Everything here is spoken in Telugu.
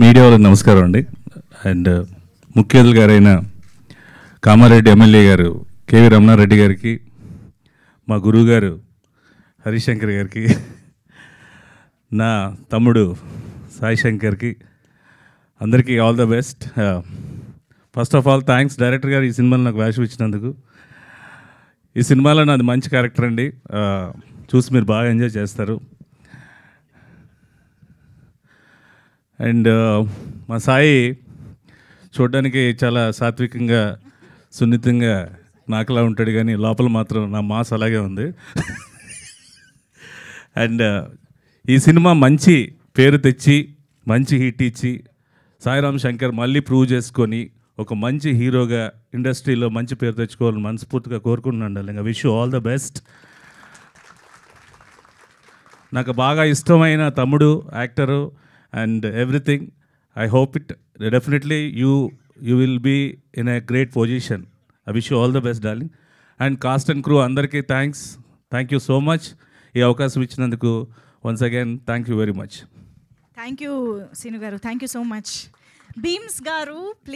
మీడియా వాళ్ళకి నమస్కారం అండి అండ్ ముఖ్య అతిథులు గారైన కామారెడ్డి ఎమ్మెల్యే గారు కేవీ రమణారెడ్డి గారికి మా గురువు గారు హరిశంకర్ గారికి నా తమ్ముడు సాయి శంకర్కి అందరికీ all the best first of all thanks director గారు ఈ సినిమాలో నాకు వేషం ఇచ్చినందుకు ఈ సినిమాలో నాది మంచి క్యారెక్టర్ అండి చూసి మీరు బాగా ఎంజాయ్ చేస్తారు అండ్ మా సాయి చూడడానికి చాలా సాత్వికంగా సున్నితంగా నాకులా ఉంటాడు కానీ లోపల మాత్రం నా మాస్ అలాగే ఉంది అండ్ ఈ సినిమా మంచి పేరు తెచ్చి మంచి హిట్ ఇచ్చి సాయిరామ్ శంకర్ మళ్ళీ ప్రూవ్ చేసుకొని ఒక మంచి హీరోగా ఇండస్ట్రీలో మంచి పేరు తెచ్చుకోవాలని మనస్ఫూర్తిగా కోరుకుంటున్నాను ఇంకా విష్ ఆల్ ద బెస్ట్ నాకు బాగా ఇష్టమైన తమ్ముడు actor and everything. I hope it definitely you you will be in a great position. I wish you all the best, darling. And cast and crew అందరికీ thanks thank you so much ఈ అవకాశం ఇచ్చినందుకు once again thank you very much thank you Seenu గారు thank you so much Bheems గారు ప్లీజ్